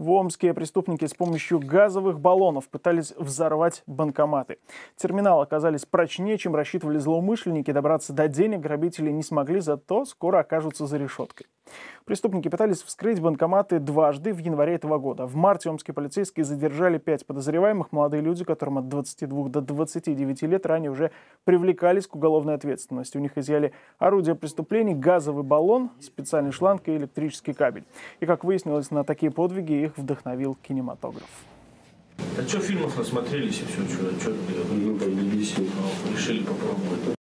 В Омске преступники с помощью газовых баллонов пытались взорвать банкоматы. Терминал оказались прочнее, чем рассчитывали злоумышленники. Добраться до денег грабители не смогли, зато скоро окажутся за решеткой. Преступники пытались вскрыть банкоматы дважды в январе этого года. В марте омские полицейские задержали пять подозреваемых, молодые люди, которым от 22 до 29 лет ранее уже привлекались к уголовной ответственности. У них изъяли орудие преступлений, газовый баллон, специальный шланг и электрический кабель. И, как выяснилось, на такие подвиги их вдохновил кинематограф. А что фильмов насмотрелись и все, что, что ну, решили попробовать?